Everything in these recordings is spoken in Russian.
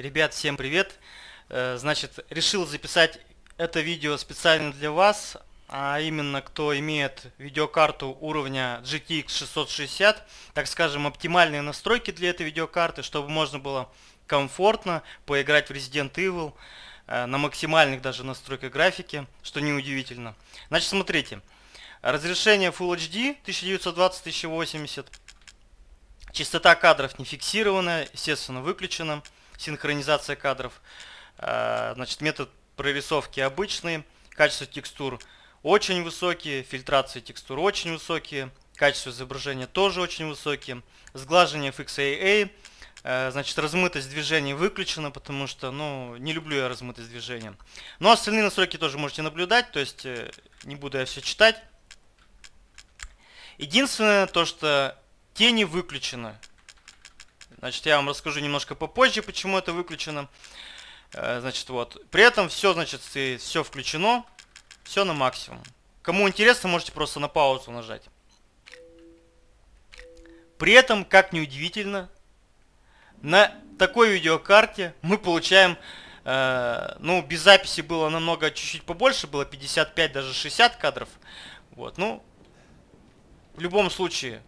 Ребят, всем привет! Э, значит, решил записать это видео специально для вас, а именно кто имеет видеокарту уровня GTX 660, так скажем, оптимальные настройки для этой видеокарты, чтобы можно было комфортно поиграть в Resident Evil э, на максимальных даже настройках графики, что неудивительно. Значит, смотрите, разрешение Full HD 1920-1080, частота кадров не фиксирована, естественно, выключена синхронизация кадров. А, значит, метод прорисовки обычный, качество текстур очень высокие, фильтрации текстур очень высокие, качество изображения тоже очень высокие, сглаживание FXAA, а, значит, размытость движений выключена, потому что, ну, не люблю я размытость движения. Но ну, а остальные настройки тоже можете наблюдать, то есть э, не буду я все читать. Единственное то, что тени выключены. Значит, я вам расскажу немножко попозже, почему это выключено. Э, значит, вот. При этом все, значит, все включено. Все на максимум. Кому интересно, можете просто на паузу нажать. При этом, как ни удивительно, на такой видеокарте мы получаем, э, ну, без записи было намного чуть-чуть побольше, было 55, даже 60 кадров. Вот, ну, в любом случае,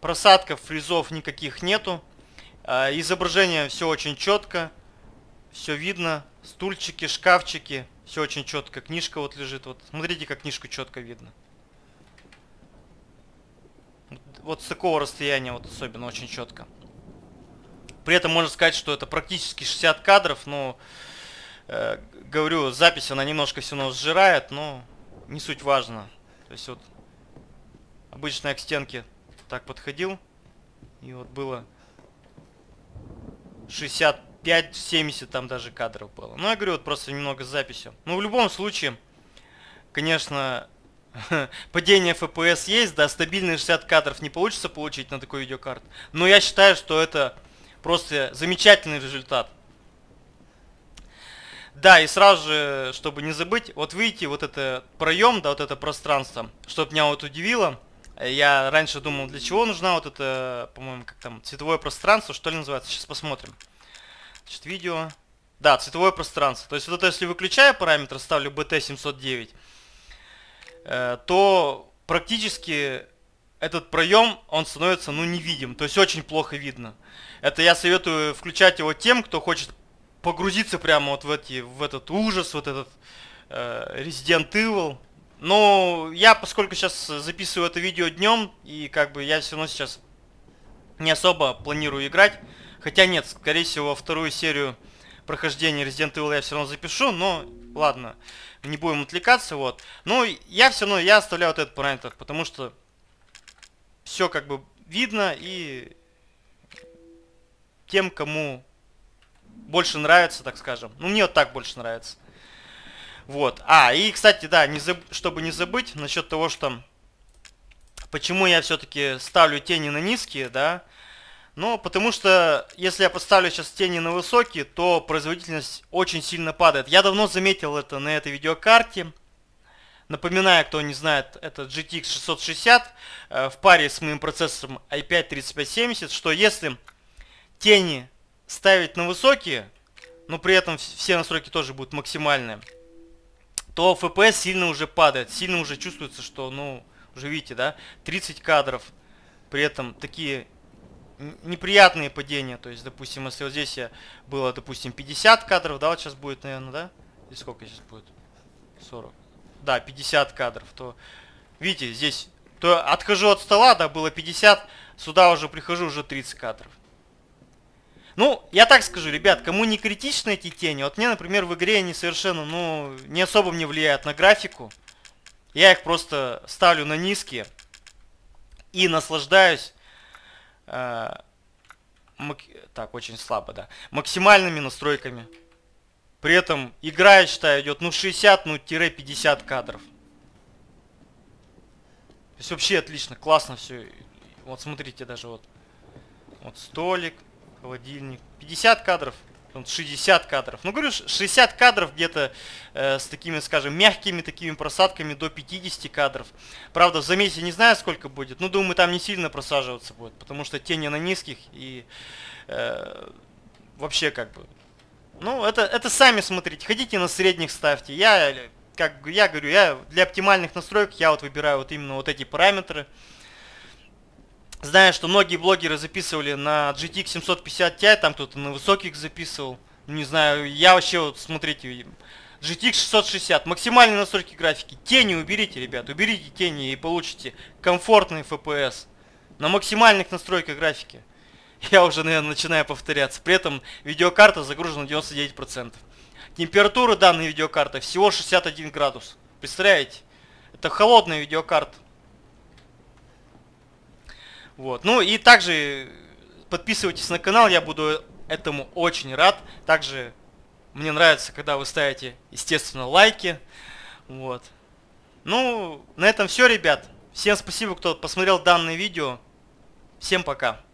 просадков, фризов никаких нету. А, изображение все очень четко, все видно. Стульчики, шкафчики, все очень четко. Книжка вот лежит. Вот смотрите, как книжку четко видно. Вот с такого расстояния вот особенно очень четко. При этом можно сказать, что это практически 60 кадров, но э, говорю, запись она немножко все нас сжирает, но не суть важно. То есть вот обычно я к стенке так подходил, и вот было 65-70 там даже кадров было. Ну, я говорю, вот просто немного с записью. Ну, в любом случае, конечно, падение FPS есть, да, стабильные 60 кадров не получится получить на такой видеокарте. Но я считаю, что это просто замечательный результат. Да, и сразу же, чтобы не забыть, вот видите, вот это проем, да, вот это пространство, чтобы меня вот удивило – я раньше думал, для чего нужна вот это, по-моему, как там, цветовое пространство, что ли называется. Сейчас посмотрим. Значит, видео. Да, цветовое пространство. То есть вот это, если выключаю параметр, ставлю BT709, э, то практически этот проем, он становится, ну, невидим. То есть очень плохо видно. Это я советую включать его тем, кто хочет погрузиться прямо вот в, эти, в этот ужас, вот этот э, Resident Evil. Ну, я, поскольку сейчас записываю это видео днем, и как бы я все равно сейчас не особо планирую играть. Хотя нет, скорее всего, вторую серию прохождения Resident Evil я все равно запишу, но ладно, не будем отвлекаться, вот. Ну я все равно, я оставляю вот этот параметр, потому что все как бы видно, и тем, кому больше нравится, так скажем. Ну, мне вот так больше нравится. Вот. А, и, кстати, да, не заб... чтобы не забыть насчет того, что... Почему я все-таки ставлю тени на низкие, да? Ну, потому что если я поставлю сейчас тени на высокие, то производительность очень сильно падает. Я давно заметил это на этой видеокарте. Напоминаю, кто не знает, это GTX 660 э, в паре с моим процессором i5-3570, что если тени ставить на высокие, но при этом все настройки тоже будут максимальные, то FPS сильно уже падает. Сильно уже чувствуется, что, ну, уже видите, да, 30 кадров. При этом такие неприятные падения. То есть, допустим, если вот здесь я было, допустим, 50 кадров, да, вот сейчас будет, наверное, да? И сколько сейчас будет? 40. Да, 50 кадров, то видите, здесь то отхожу от стола, да, было 50, сюда уже прихожу, уже 30 кадров. Ну, я так скажу, ребят, кому не критичны эти тени, вот мне, например, в игре они совершенно, ну, не особо мне влияют на графику. Я их просто ставлю на низкие и наслаждаюсь... Э, Так, очень слабо, да. Максимальными настройками. При этом игра, я считаю, идет, ну, 60, ну, тире 50 кадров. То есть вообще отлично, классно все. Вот смотрите, даже вот. Вот столик. Холодильник. 50 кадров. 60 кадров. Ну, говорю, 60 кадров где-то э, с такими, скажем, мягкими такими просадками до 50 кадров. Правда, в замесе не знаю, сколько будет. Ну, думаю, там не сильно просаживаться будет, потому что тени на низких и э, вообще как бы... Ну, это, это сами смотрите. Ходите на средних ставьте. Я, э, как я говорю, я для оптимальных настроек я вот выбираю вот именно вот эти параметры. Знаю, что многие блогеры записывали на GTX 750 Ti, там кто-то на высоких записывал. Не знаю, я вообще, вот смотрите, GTX 660, максимальные настройки графики. Тени уберите, ребят, уберите тени и получите комфортный FPS. На максимальных настройках графики. Я уже, наверное, начинаю повторяться. При этом видеокарта загружена 99%. Температура данной видеокарты всего 61 градус. Представляете? Это холодная видеокарта. Вот. Ну и также подписывайтесь на канал, я буду этому очень рад. Также мне нравится, когда вы ставите, естественно, лайки. Вот. Ну, на этом все, ребят. Всем спасибо, кто посмотрел данное видео. Всем пока.